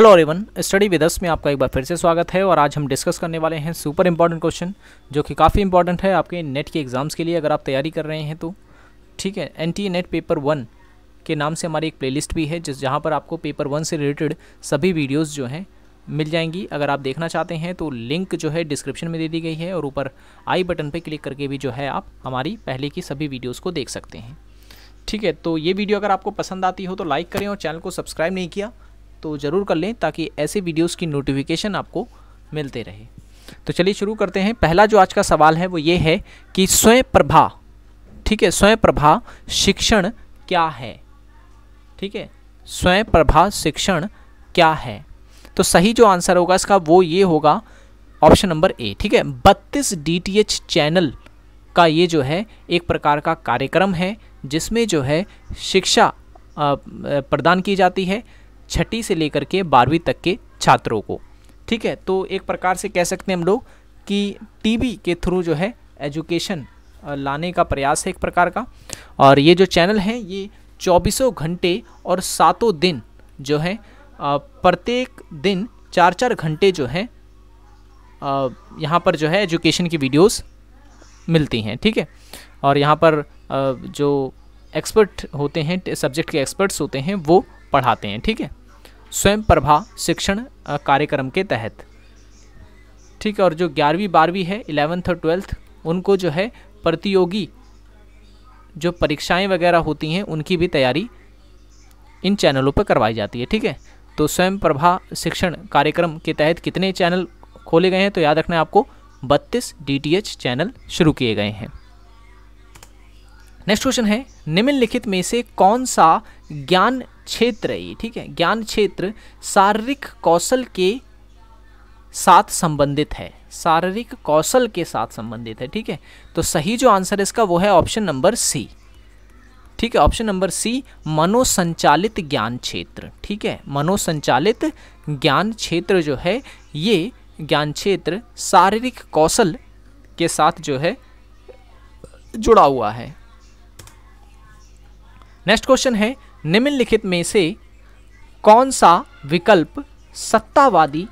Hello everyone study with us में आपका एक बार फिर से स्वागत है और आज हम डिस्कस करने वाले हैं सुपर इम्पॉर्टेंट क्वेश्चन जो कि काफ़ी इंपॉर्टेंट है आपके नेट के एग्ज़ाम्स के लिए अगर आप तैयारी कर रहे हैं तो ठीक है N T NET paper one के नाम से हमारी एक प्लेलिस्ट भी है जिस जहाँ पर आपको पेपर वन से रिलेटेड सभी वीडियोज़ जो हैं मिल जाएंगी अगर आप देखना चाहते हैं तो लिंक जो है डिस्क्रिप्शन में दे दी गई है और ऊपर आई बटन पर क्लिक करके भी जो है आप हमारी पहले की सभी वीडियोज़ को देख सकते हैं ठीक है तो ये वीडियो अगर आपको पसंद आती हो तो लाइक करें और चैनल को सब्सक्राइब नहीं किया तो ज़रूर कर लें ताकि ऐसे वीडियोज़ की नोटिफिकेशन आपको मिलते रहे तो चलिए शुरू करते हैं पहला जो आज का सवाल है वो ये है कि स्वयं प्रभा ठीक है स्वयं प्रभा शिक्षण क्या है ठीक है स्वयं प्रभा शिक्षण क्या है तो सही जो आंसर होगा इसका वो ये होगा ऑप्शन नंबर ए ठीक है बत्तीस डी चैनल का ये जो है एक प्रकार का कार्यक्रम है जिसमें जो है शिक्षा प्रदान की जाती है छठी से लेकर के बारहवीं तक के छात्रों को ठीक है तो एक प्रकार से कह सकते हैं हम लोग कि टीवी के थ्रू जो है एजुकेशन लाने का प्रयास है एक प्रकार का और ये जो चैनल है ये चौबीसों घंटे और सातों दिन जो है प्रत्येक दिन चार चार घंटे जो है यहाँ पर जो है एजुकेशन की वीडियोस मिलती हैं ठीक है थीके? और यहाँ पर जो एक्सपर्ट होते हैं सब्जेक्ट के एक्सपर्ट्स होते हैं वो पढ़ाते हैं ठीक है स्वयं प्रभा शिक्षण कार्यक्रम के तहत ठीक है और जो ग्यारहवीं बारहवीं है इलेवेंथ और ट्वेल्थ उनको जो है प्रतियोगी जो परीक्षाएं वगैरह होती हैं उनकी भी तैयारी इन चैनलों पर करवाई जाती है ठीक है तो स्वयं प्रभा शिक्षण कार्यक्रम के तहत कितने चैनल खोले गए हैं तो याद रखना है आपको बत्तीस डी चैनल शुरू किए गए हैं नेक्स्ट क्वेश्चन है निम्नलिखित में से कौन सा ज्ञान क्षेत्र है ये ठीक है ज्ञान क्षेत्र शारीरिक कौशल के साथ संबंधित है शारीरिक कौशल के साथ संबंधित है ठीक है तो सही जो आंसर है इसका वो है ऑप्शन नंबर सी ठीक है ऑप्शन नंबर सी मनोसंचालित ज्ञान क्षेत्र ठीक है मनोसंचालित ज्ञान क्षेत्र जो है ये ज्ञान क्षेत्र शारीरिक कौशल के साथ जो है जुड़ा हुआ है नेक्स्ट क्वेश्चन है निम्नलिखित में से कौन सा विकल्प सत्तावादी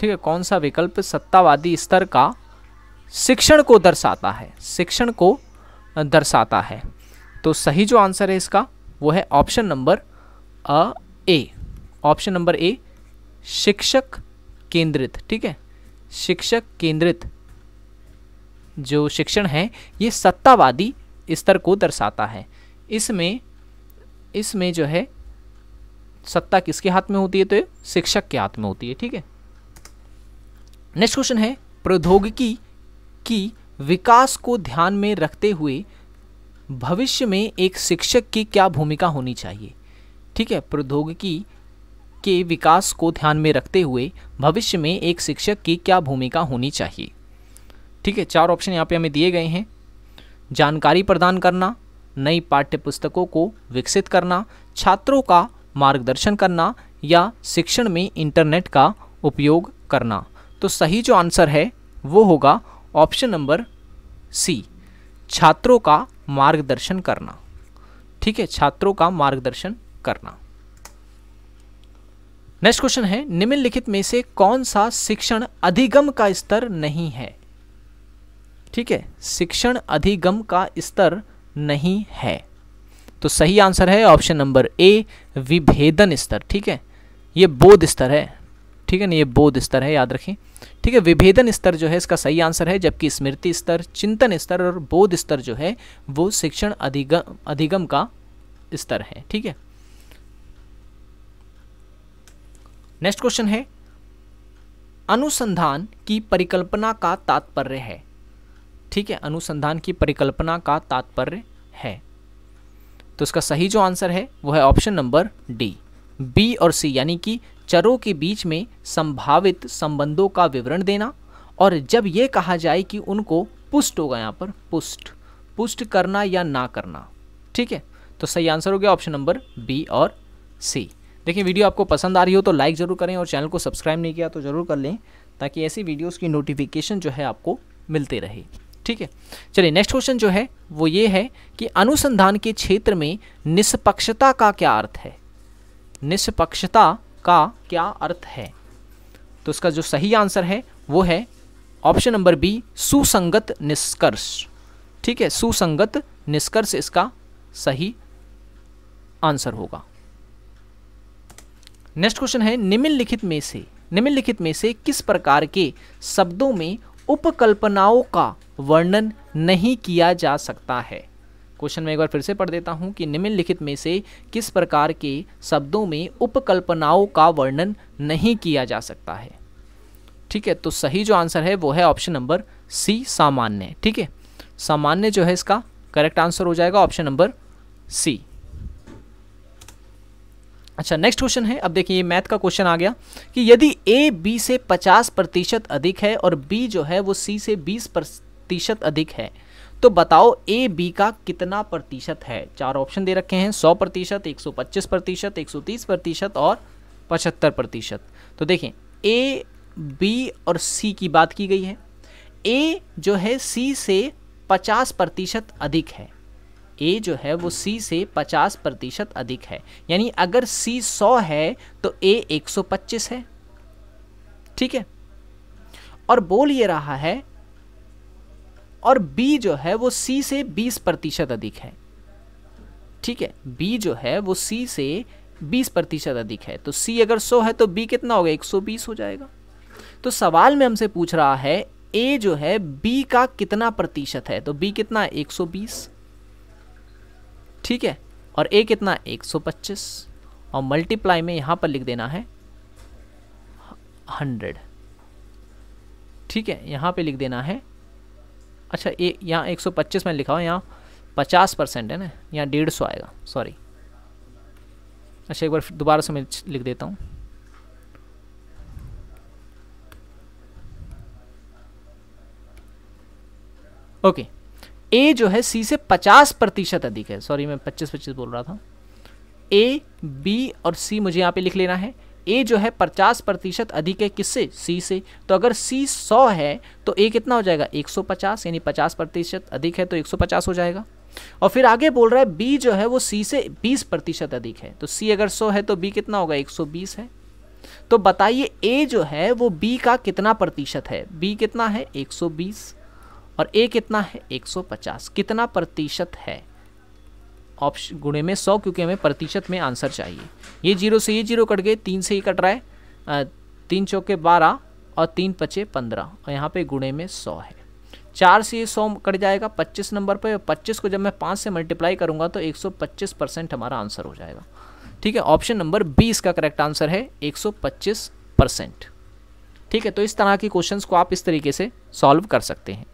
ठीक है कौन सा विकल्प सत्तावादी स्तर का शिक्षण को दर्शाता है शिक्षण को दर्शाता है तो सही जो आंसर है इसका वो है ऑप्शन नंबर अ ए ऑप्शन नंबर ए शिक्षक केंद्रित ठीक है शिक्षक केंद्रित जो शिक्षण है ये सत्तावादी स्तर को दर्शाता है इसमें इसमें जो है सत्ता किसके हाथ में होती है तो शिक्षक के हाथ में होती है ठीक है नेक्स्ट क्वेश्चन है प्रौद्योगिकी की विकास को ध्यान में रखते हुए भविष्य में एक शिक्षक की क्या भूमिका होनी चाहिए ठीक है प्रौद्योगिकी के विकास को ध्यान में रखते हुए भविष्य में एक शिक्षक की क्या भूमिका होनी चाहिए ठीक है चार ऑप्शन यहाँ पे हमें दिए गए हैं जानकारी प्रदान करना नई पाठ्य पुस्तकों को विकसित करना छात्रों का मार्गदर्शन करना या शिक्षण में इंटरनेट का उपयोग करना तो सही जो आंसर है वो होगा ऑप्शन नंबर सी छात्रों का मार्गदर्शन करना ठीक है छात्रों का मार्गदर्शन करना नेक्स्ट क्वेश्चन है निम्नलिखित में से कौन सा शिक्षण अधिगम का स्तर नहीं है ठीक है शिक्षण अधिगम का स्तर नहीं है तो सही आंसर है ऑप्शन नंबर ए विभेदन स्तर ठीक है ये बोध स्तर है ठीक है ना ये बोध स्तर है याद रखें ठीक है विभेदन स्तर जो है इसका सही आंसर है जबकि स्मृति स्तर चिंतन स्तर और बोध स्तर जो है वो शिक्षण अधिगम अधिगम का स्तर है ठीक है नेक्स्ट क्वेश्चन है अनुसंधान की परिकल्पना का तात्पर्य है ठीक है अनुसंधान की परिकल्पना का तात्पर्य है तो इसका सही जो आंसर है वो है ऑप्शन नंबर डी बी और सी यानी कि चरों के बीच में संभावित संबंधों का विवरण देना और जब ये कहा जाए कि उनको पुष्ट होगा यहाँ पर पुष्ट पुष्ट करना या ना करना ठीक है तो सही आंसर हो गया ऑप्शन नंबर बी और सी देखिए वीडियो आपको पसंद आ रही हो तो लाइक ज़रूर करें और चैनल को सब्सक्राइब नहीं किया तो ज़रूर कर लें ताकि ऐसी वीडियोज़ की नोटिफिकेशन जो है आपको मिलते रहे ठीक है चलिए नेक्स्ट क्वेश्चन जो है वो ये है कि अनुसंधान के क्षेत्र में निष्पक्षता का क्या अर्थ है निष्पक्षता का क्या अर्थ है तो इसका जो सही आंसर है वो है ऑप्शन नंबर बी सुसंगत निष्कर्ष ठीक है सुसंगत निष्कर्ष इसका सही आंसर होगा नेक्स्ट क्वेश्चन है निम्नलिखित में से निम्नलिखित में से किस प्रकार के शब्दों में उपकल्पनाओं का वर्णन नहीं किया जा सकता है क्वेश्चन मैं एक बार फिर से पढ़ देता हूँ कि निम्नलिखित में से किस प्रकार के शब्दों में उपकल्पनाओं का वर्णन नहीं किया जा सकता है ठीक है तो सही जो आंसर है वो है ऑप्शन नंबर सी सामान्य ठीक है सामान्य जो है इसका करेक्ट आंसर हो जाएगा ऑप्शन नंबर सी अच्छा नेक्स्ट क्वेश्चन है अब देखिए ये मैथ का क्वेश्चन आ गया कि यदि ए बी से 50 प्रतिशत अधिक है और बी जो है वो सी से 20 प्रतिशत अधिक है तो बताओ ए बी का कितना प्रतिशत है चार ऑप्शन दे रखे हैं 100 प्रतिशत एक प्रतिशत एक प्रतिशत और पचहत्तर प्रतिशत तो देखें ए बी और सी की बात की गई है ए जो है सी से पचास प्रतिशत अधिक है ए जो है वो सी से 50 प्रतिशत अधिक है यानी अगर सी 100 है तो ए 125 है ठीक है और बोल ये रहा है और बी जो है वो सी से 20 प्रतिशत अधिक है ठीक है बी जो है वो सी से 20 प्रतिशत अधिक है तो सी अगर 100 है तो बी कितना होगा 120 हो जाएगा तो सवाल में हमसे पूछ रहा है ए जो है बी का कितना प्रतिशत है तो बी कितना 120 ठीक है और ए कितना 125 और मल्टीप्लाई में यहाँ पर लिख देना है हंड्रेड ठीक है यहाँ पे लिख देना है अच्छा ये यहाँ 125 में लिखा हो यहाँ 50 परसेंट है ना यहाँ डेढ़ सौ आएगा सॉरी अच्छा एक बार दोबारा से मैं लिख देता हूँ ओके ए जो है सी से 50 प्रतिशत अधिक है सॉरी मैं 25 25 बोल रहा था ए बी और सी मुझे यहाँ पे लिख लेना है ए जो है 50 प्रतिशत अधिक है किससे सी से तो अगर सी 100 है तो ए कितना हो जाएगा 150 यानी 50 प्रतिशत अधिक है तो 150 हो जाएगा और फिर आगे बोल रहा है बी जो है वो सी से 20 प्रतिशत अधिक है तो सी अगर 100 है तो बी कितना होगा 120 है तो बताइए ए जो है वो बी का कितना प्रतिशत है बी कितना है 120 और ए कितना है 150 कितना प्रतिशत है ऑप्शन गुणे में सौ क्योंकि हमें प्रतिशत में आंसर चाहिए ये जीरो से ये जीरो कट गए तीन से ही कट रहा है तीन चौके बारह और तीन पचे पंद्रह और यहाँ पे गुणे में सौ है चार से ये सौ कट जाएगा पच्चीस नंबर पर पच्चीस को जब मैं पाँच से मल्टीप्लाई करूँगा तो एक सौ पच्चीस परसेंट हमारा आंसर हो जाएगा ठीक है ऑप्शन नंबर बी इसका करेक्ट आंसर है एक सौ पच्चीस परसेंट ठीक है तो इस तरह के क्वेश्चंस को आप इस तरीके से सॉल्व कर सकते हैं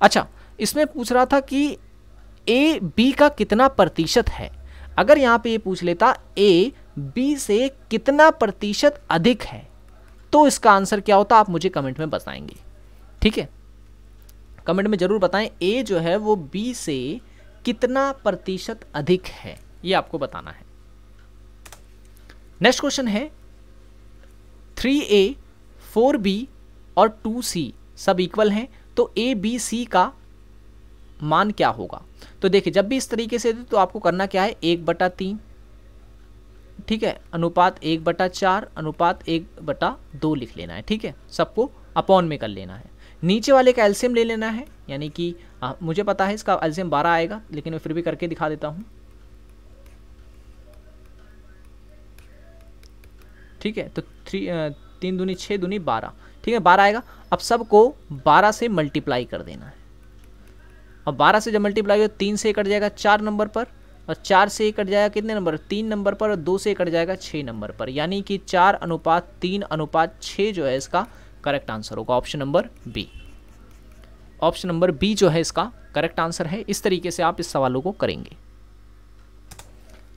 अच्छा इसमें पूछ रहा था कि ए बी का कितना प्रतिशत है अगर यहाँ पे ये पूछ लेता ए बी से कितना प्रतिशत अधिक है तो इसका आंसर क्या होता आप मुझे कमेंट में बताएंगे ठीक है कमेंट में ज़रूर बताएं ए जो है वो बी से कितना प्रतिशत अधिक है ये आपको बताना है नेक्स्ट क्वेश्चन है थ्री ए फोर बी और टू सी सब इक्वल हैं तो ए बी सी का मान क्या होगा तो देखिए जब भी इस तरीके से दे तो आपको करना क्या है एक बटा तीन ठीक है अनुपात एक बटा चार अनुपात एक बटा दो लिख लेना है ठीक है सबको अपॉन में कर लेना है नीचे वाले का एल्सियम ले लेना है यानी कि आ, मुझे पता है इसका एल्सियम बारह आएगा लेकिन मैं फिर भी करके दिखा देता हूँ ठीक है तो थ्री तीन दूनी छः दूनी बारह ठीक है बारह आएगा अब सबको बारह से मल्टीप्लाई कर देना है अब बारह से जब मल्टीप्लाई होगा तीन से कट जाएगा चार नंबर पर और चार से कट जाएगा कितने नंबर तीन नंबर पर और दो से कट जाएगा छः नंबर पर यानी कि चार अनुपात तीन अनुपात छः जो है इसका करेक्ट आंसर होगा option number B option number B जो है इसका करेक्ट आंसर है इस तरीके से आप इस सवालों को करेंगे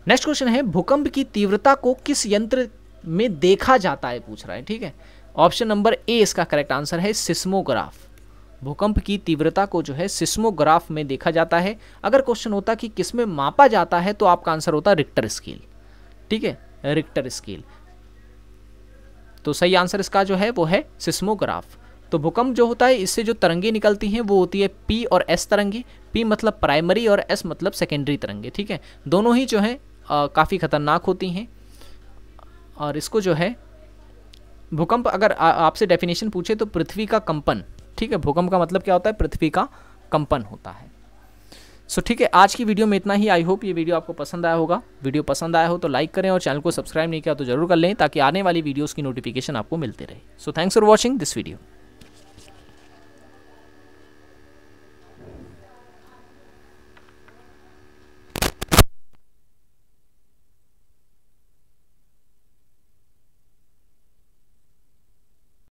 नेक्स्ट क्वेश्चन है भूकंप की तीव्रता को किस यंत्र में देखा जाता है पूछ रहा है ठीक है ऑप्शन नंबर ए इसका करेक्ट आंसर है सिस्मोग्राफ भूकंप की तीव्रता को जो है सिस्मोग्राफ में देखा जाता है अगर क्वेश्चन होता कि किस में मापा जाता है तो आपका आंसर होता रिक्टर स्केल ठीक है रिक्टर स्केल तो सही आंसर इसका जो है वो है सिस्मोग्राफ तो भूकंप जो होता है इससे जो तरंगे निकलती हैं वो होती है पी और एस तरंगे पी मतलब प्राइमरी और एस मतलब सेकेंडरी तरंगे ठीक है दोनों ही जो है काफ़ी खतरनाक होती हैं और इसको जो है भूकंप अगर आपसे डेफिनेशन पूछे तो पृथ्वी का कंपन ठीक है भूकंप का मतलब क्या होता है पृथ्वी का कंपन होता है सो ठीक है आज की वीडियो में इतना ही आई होप ये वीडियो आपको पसंद आया होगा वीडियो पसंद आया हो तो लाइक करें और चैनल को सब्सक्राइब नहीं किया तो जरूर कर लें ताकि आने वाली वीडियोज़ की नोटिफिकेशन आपको मिलते रहे so thanks for watching this video